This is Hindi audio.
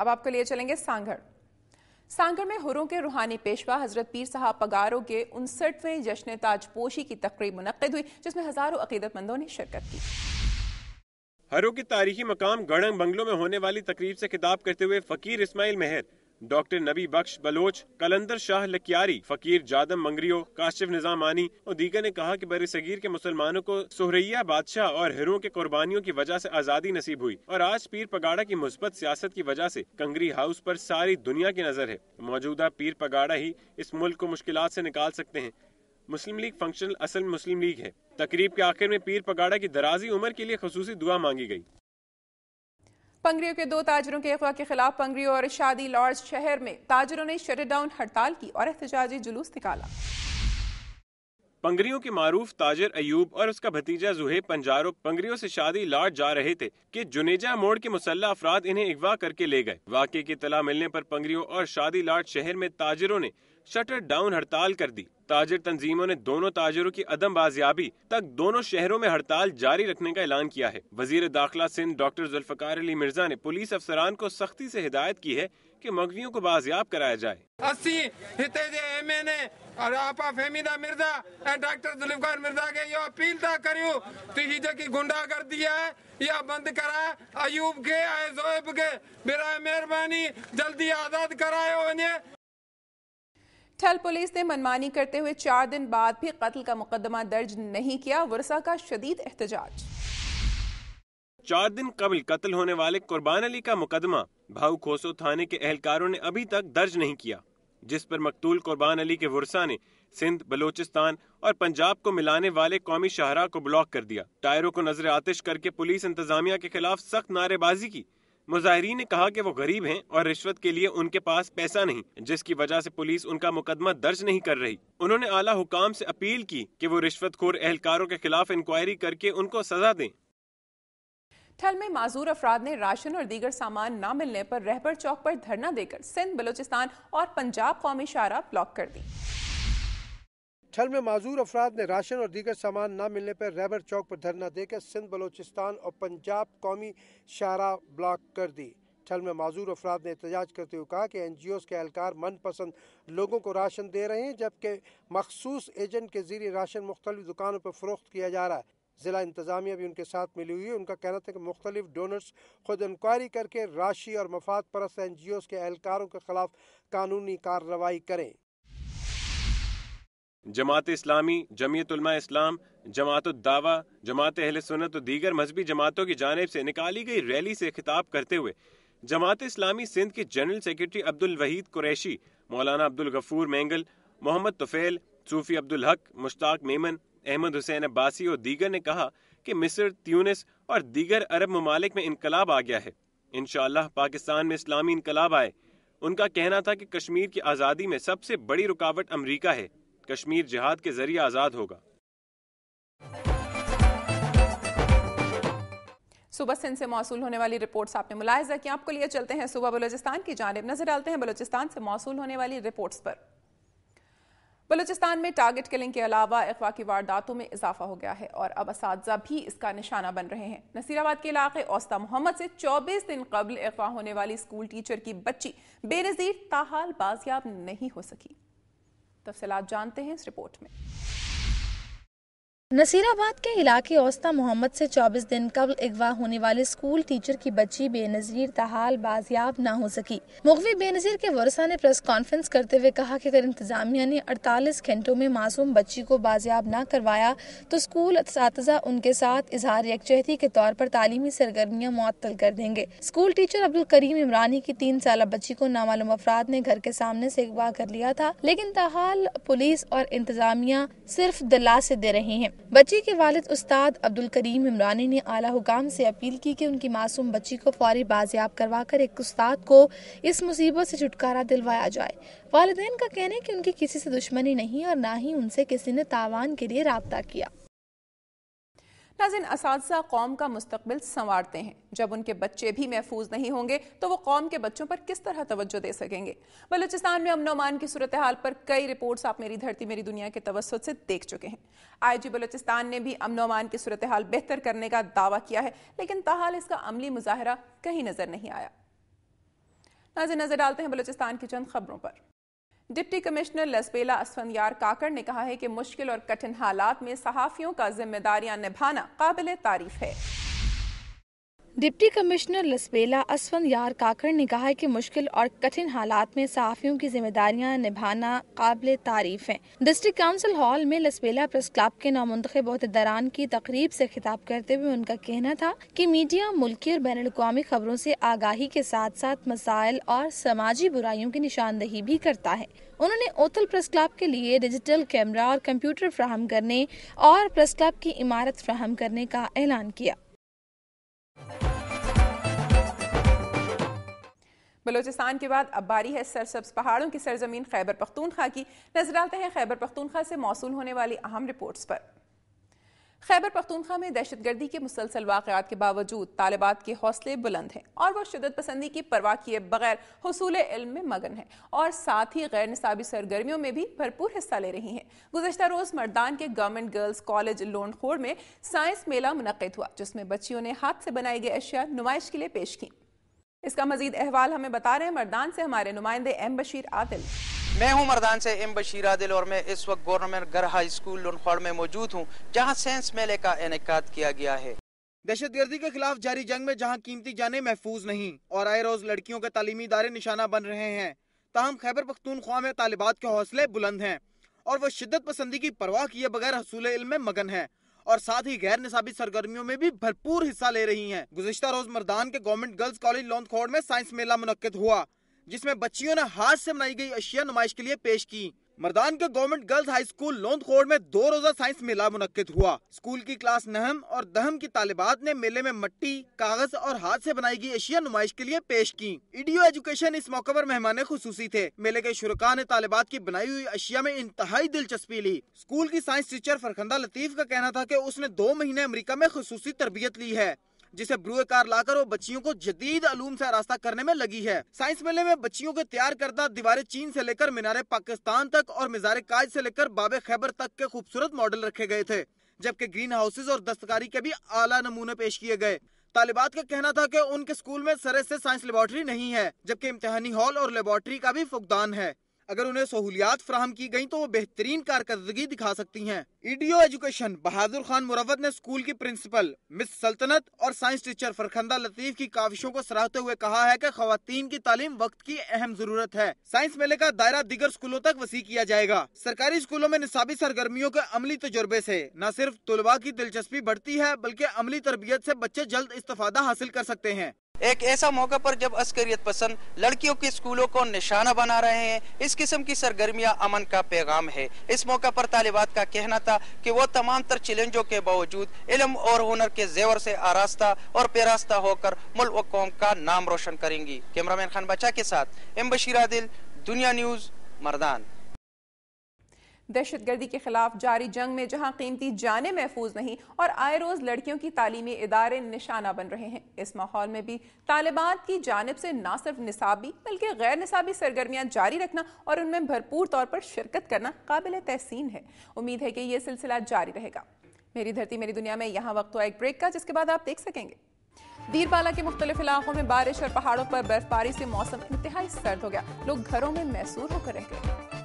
अब आपको लिए चलेंगे सांगढ़ सांगड़ में हुरों के रूहानी पेशवा हजरत पीर साहब पगारों के उनसठवें जश्न ताजपोशी की तकरीब मुनद हुई जिसमें हजारों अकीदतमंदों ने शिरकत की हरों के तारीखी मकाम गढ़ंग बंगलों में होने वाली तकरीब से खिताब करते हुए फकीर इस्माइल मेहर डॉक्टर नबी बख्श बलोच कलंदर शाह लकियारी फकीर जादम मंगरियो काशिफ निजामानी और दीगर ने कहा कि बरे सगीर के मुसलमानों को सुहरैया बादशाह और हिरों के कुर्बानियों की वजह से आज़ादी नसीब हुई और आज पीर पगाड़ा की मुस्बत सियासत की वजह से कंगरी हाउस पर सारी दुनिया की नज़र है मौजूदा पीर पगाड़ा ही इस मुल्क को मुश्किल से निकाल सकते हैं मुस्लिम लीग फंक्शनल असल मुस्लिम लीग है तकरीब के आखिर में पीर पगाड़ा की दराजी उम्र के लिए खसूसी दुआ मांगी गई पंगरियों के दो ताजरों के अगवा के खिलाफ पंगरियों और शादी लॉर्ज शहर में ताजरों ने शटर डाउन हड़ताल की और एहतजाजी जुलूस निकाला पंगरियों के मारूफ ताजर अयूब और उसका भतीजा जुहेब पंजारो पंगरियों से शादी लाट जा रहे थे कि जुनेजा मोड़ के मुसल्ला अफराद इन्हें अगवा करके ले गए वाकई की तला मिलने पर पंगरियों और शादी लाट शहर में ताजरों ने शटर डाउन हड़ताल कर दी ताजर तंजीमों ने दोनों ताजरों की अदम बाजियाबी तक दोनों शहरों में हड़ताल जारी रखने का ऐलान किया है वजीर दाखिला सिंध डॉक्टर जुल्फकार अली मिर्जा ने पुलिस अफसरान को सख्ती से हिदायत की है कि मगवियों को बाजियाब कराया जाए अस्सी हितेज एम एन ए और आपा फेमिदा मिर्जा एंड डॉक्टर जुल्फकार मिर्जा के यो अपील था करियो तो ही जो की गुंडा कर दिया है या बंद करा अयूब के आए जोएब के बिरा मेहरबानी जल्दी आजाद करायो उन्हें ठल पुलिस ने मनमानी करते हुए चार दिन बाद भी कत्ल का मुकदमा दर्ज नहीं किया वर्षा का शदीद एहतजाज चार दिन कबल कत्ल होने वाले कुर्बान अली का मुकदमा भाऊ खोसो थाने के एहलकारों ने अभी तक दर्ज नहीं किया जिस पर मकतूल कुर्बान अली के वर्षा ने सिंध बलोचिस्तान और पंजाब को मिलाने वाले कौमी शाहरा को ब्लॉक कर दिया टायरों को नजर आतिश करके पुलिस इंतजामिया के खिलाफ सख्त नारेबाजी की मुजाहरीन ने कहा कि वो गरीब हैं और रिश्वत के लिए उनके पास पैसा नहीं जिसकी वजह से पुलिस उनका मुकदमा दर्ज नहीं कर रही उन्होंने आला हुकाम से अपील की कि वो रिश्वतखोर एहलकारों के खिलाफ इंक्वायरी करके उनको सजा दें ठल में माजूर अफराद ने राशन और दीगर सामान न मिलने पर रहबर चौक पर धरना देकर सिंध बलोचिस्तान और पंजाब कौमी शारा ब्लॉक कर दी ठल में माजूर अफराद ने राशन और दीगर सामान न मिलने पर रहबर चौक पर धरना देकर सिंध बलोचिस्तान और पंजाब कौमी शारा ब्लॉक कर दी ठल में माजूर अफराद ने एहतजाज करते हुए कहा कि एन जी ओज़ के एहलकार मनपसंद लोगों को राशन दे रहे हैं जबकि मखसूस एजेंट के जरिए राशन मुख्तलि दुकानों पर फरोख्त किया जा रहा है ज़िला इंतज़ामिया भी उनके साथ मिली हुई है उनका कहना था कि मुख्तलिफ डोनर्स खुद इंक्वायरी करके राशि और मफाद परस्त एन जी ओज़ के एहलकारों के खिलाफ कानूनी कार्रवाई करें जमात इस्लामी जमीयतलमा इस्लाम जमात दावा जमात अहल सुनत और दीगर मजहबी जमातों की जानब से निकाली गई रैली से खिताब करते हुए जमात इस्लामी सिंध के जनरल सेक्रेटरी अब्दुल वहीद कुरैशी मौलाना अब्दुल गफूर मैंगल मोहम्मद तुफेल सूफी अब्दुल हक मुश्ताक मेमन अहमद हुसैन अब्बासी और दीगर ने कहा कि मिस्र त्यूनिस और दीगर अरब ममालिक में इनकलाब आ गया है इन पाकिस्तान में इस्लामी इनकलाब आए उनका कहना था कि कश्मीर की आज़ादी में सबसे बड़ी रुकावट अमरीका है कश्मीर जिहाद के जरिए आज़ाद होगा सुबह सिंध से मौसू होने वाली रिपोर्ट्स आपने मुलायजा की आपको लिए चलते हैं सुबह बलोचिस्तान की जानब नजर डालते हैं बलोचिस्तान से मौसू होने वाली रिपोर्ट्स पर बलूचिस्तान में टारगेट किलिंग के अलावा अखवा की वारदातों में इजाफा हो गया है और अब इस भी इसका निशाना बन रहे हैं नसीराबाद के इलाके औस्ता मोहम्मद से 24 दिन कबल अखवा होने वाली स्कूल टीचर की बच्ची बेनजीर ताहाल बाजियाब नहीं हो सकी तफसलात जानते हैं इस रिपोर्ट में नसीराबाद के इलाके औस्ता मोहम्मद से 24 दिन कबल अगवा होने वाले स्कूल टीचर की बच्ची बेनजीर तहाल बाजियाब न हो सकी मुखवी बेनजीर के वर्षा ने प्रेस कॉन्फ्रेंस करते हुए कहा कि अगर इंतजामिया ने 48 घंटों में मासूम बच्ची को बाजियाब न करवाया तो स्कूल उनके साथ इजहार यकचहती के तौर पर तालीमी सरगर्मियाँ मअतल कर देंगे स्कूल टीचर अब्दुल करीम इमरानी की तीन साल बच्ची को नामालूम अफराद ने घर के सामने ऐसी अगवा कर लिया था लेकिन तहाल पुलिस और इंतजामिया सिर्फ दलासे दे रही है बच्ची के वालिद उस्ताद अब्दुल करीम इमरानी ने आला हुकाम से अपील की कि उनकी मासूम बच्ची को फौरी बाजियाब करवा कर एक उस्ताद को इस मुसीबत से छुटकारा दिलवाया जाए वालदेन का कहना है कि उनकी किसी से दुश्मनी नहीं और ना ही उनसे किसी ने तावान के लिए रबता किया नाजिन इस कौम का मुस्तबिल संवारते हैं जब उनके बच्चे भी महफूज नहीं होंगे तो वो कौम के बच्चों पर किस तरह तवज्जो दे सकेंगे बलूचिस्तान में अमन अमान की सूरत हाल पर कई रिपोर्ट्स आप मेरी धरती मेरी दुनिया के तवसत से देख चुके हैं आई जी बलूचिस्तान ने भी अमन अमान की सूरत हाल बेहतर करने का दावा किया है लेकिन तहाल इसका अमली मुजाहरा कहीं नजर नहीं आया नाजिन नजर डालते हैं बलूचिस्तान की चंद खबरों पर डिप्टी कमिश्नर लसबेला असफनियार काकड़ ने कहा है कि मुश्किल और कठिन हालात में सहाफ़ियों का जिम्मेदारियां निभाना काबिल तारीफ है डिप्टी कमिश्नर लसबेला असफन यार काकड़ ने कहा कि मुश्किल और कठिन हालात में सहाफ़ियों की जिम्मेदारियां निभाना काबिल तारीफ है डिस्ट्रिक्ट काउंसिल हॉल में लसबेला प्रेस क्लब के नामुंतब अहदेदारान की तकरीब से खिताब करते हुए उनका कहना था कि मीडिया मुल्की और बैन अवी खबरों से आगाही के साथ साथ मसाइल और समाजी बुराइयों की निशानदही भी करता है उन्होंने ओतल प्रेस क्लब के लिए डिजिटल कैमरा और कंप्यूटर फ्राहम करने और प्रेस क्लब की इमारत फ्राहम करने का ऐलान किया बलोचिस्तान के बाद अब बारी है सरसब्स पहाड़ों की सरजमीन खैबर पख्तूनखा की नजर डालते हैं खैबर पख्तूनखा से मौसू होने वाली अहम रिपोर्ट्स पर खैबर पख्तूनखा में दहशत गर्दी के मुसलसल वाक़ात के बावजूद तालिबात के हौसले बुलंद हैं और वह शदत पसंदी की परवाह किए बगैर हसूल इल्म में मगन है और साथ ही गैर निसाबी सरगर्मियों में भी भरपूर हिस्सा ले रही हैं गुजशत रोज़ मर्दान के गवर्नमेंट गर्ल्स कॉलेज लोनखोड़ में साइंस मेला मुनद हुआ जिसमें बच्चियों ने हाथ से बनाई गई अशिया नुमाइश के लिए पेश की इसका मजीद अहवाल हमें बता रहे हैं मरदान से हमारे नुमाइंदे एम बशीर आदिल मैं हूं मरदान से एम बशीर आदिल और मैं इस वक्त गवर्नमेंट गर हाई स्कूल में मौजूद हूं जहां सेंस मेले का इनका किया गया है दहशत गर्दी के खिलाफ जारी जंग में जहाँ कीमती जाने महफूज नहीं और आए रोज लड़कियों के तालीमी इदारे निशाना बन रहे हैं तहम खैबर पख्तूनख्वा में तालिबात के हौसले बुलंद हैं और वो शिद्दत पसंदी की परवाह किए बगैर हसूल इल्म में मगन है और साथ ही गैर निसाबी सरगर्मियों में भी भरपूर हिस्सा ले रही है गुजश्ता रोज मरदान के गवर्नमेंट गर्ल्स कॉलेज लॉन्थखोड़ में साइंस मेला मुनद हुआ जिसमें बच्चियों ने हाथ से बनाई गई अशिया नुमाइश के लिए पेश की मर्दान के गवर्नमेंट गर्ल्स हाई स्कूल खोड़ में दो रोजा साइंस मेला मुनद हुआ स्कूल की क्लास नहम और दहम की तालिबात ने मेले में मट्टी कागज और हाथ से बनाई गई एशिया नुमाइश के लिए पेश की इडियो e एजुकेशन इस मौके पर मेहमान खसूसी थे मेले के शुरुआ ने तालिबात की बनाई हुई अशिया में इंतहाई दिलचस्पी ली स्कूल की साइंस टीचर फरखंदा लतीफ का कहना था की उसने दो महीने अमरीका में खसूसी तरबियत ली है जिसे ला लाकर वो बच्चियों को जदीद आलूम से रास्ता करने में लगी है साइंस मेले में बच्चियों के तैयार करदा दीवारे चीन से लेकर मीनारे पाकिस्तान तक और मिजारे काज से लेकर बाबे खैबर तक के खूबसूरत मॉडल रखे गए थे जबकि ग्रीन हाउसेज और दस्तकारी के भी आला नमूने पेश किए गए तालिबात का कहना था कि उनके स्कूल में सरे से साइंस लेबॉर्टरी नहीं है जबकि इम्तहानी हॉल और लेबोरेटरी का भी फुकदान है अगर उन्हें सहूलियात फ्राहम की गई तो वो बेहतरीन कारकर्दगी दिखा सकती हैं EDO e education Bahadur Khan Marwat ने स्कूल की प्रिंसिपल मिस सल्तनत और साइंस टीचर फरखंदा लतीफ की काविशों को सराहते हुए कहा है कि खातन की तालीम वक्त की अहम जरूरत है साइंस मेले का दायरा दिगर स्कूलों तक वसी किया जाएगा सरकारी स्कूलों में निसाबी सरगर्मियों के अमली तजुर्बे ऐसी न सिर्फ तलबा की दिलचस्पी बढ़ती है बल्कि अमली तरबियत ऐसी बच्चे जल्द इस्तादा हासिल कर सकते हैं एक ऐसा मौका पर जब अस्करियत पसंद लड़कियों के स्कूलों को निशाना बना रहे हैं इस किस्म की सरगर्मियां अमन का पैगाम है इस मौका पर तालिबात का कहना था कि वो तमाम तर चैलेंजों के बावजूद इलम और हुनर के जेवर से आरास्ता और पेरास्ता होकर मुल्क व कौम का नाम रोशन करेंगी कैमरामैन खान बचा के साथ एम बशीरा दिल दुनिया न्यूज़ मरदान दहशत गर्दी के खिलाफ जारी जंग में जहाँ कीमती जाने महफूज नहीं और आए रोज़ लड़कियों की तालीमी इदारे निशाना बन रहे हैं इस माहौल में भी तालिबान की जानब से ना सिर्फ निसाबी बल्कि गैर निसाबी सरगर्मियाँ जारी रखना और उनमें भरपूर तौर पर शिरकत करना काबिल तहसीन है उम्मीद है कि यह सिलसिला जारी रहेगा मेरी धरती मेरी दुनिया में यहाँ वक्त हुआ तो एक ब्रेक का जिसके बाद आप देख सकेंगे दीरबाला के मुख्तलिफ इलाकों में बारिश और पहाड़ों पर बर्फबारी से मौसम इंतहाई सर्द हो गया लोग घरों में मैसूर होकर रह गए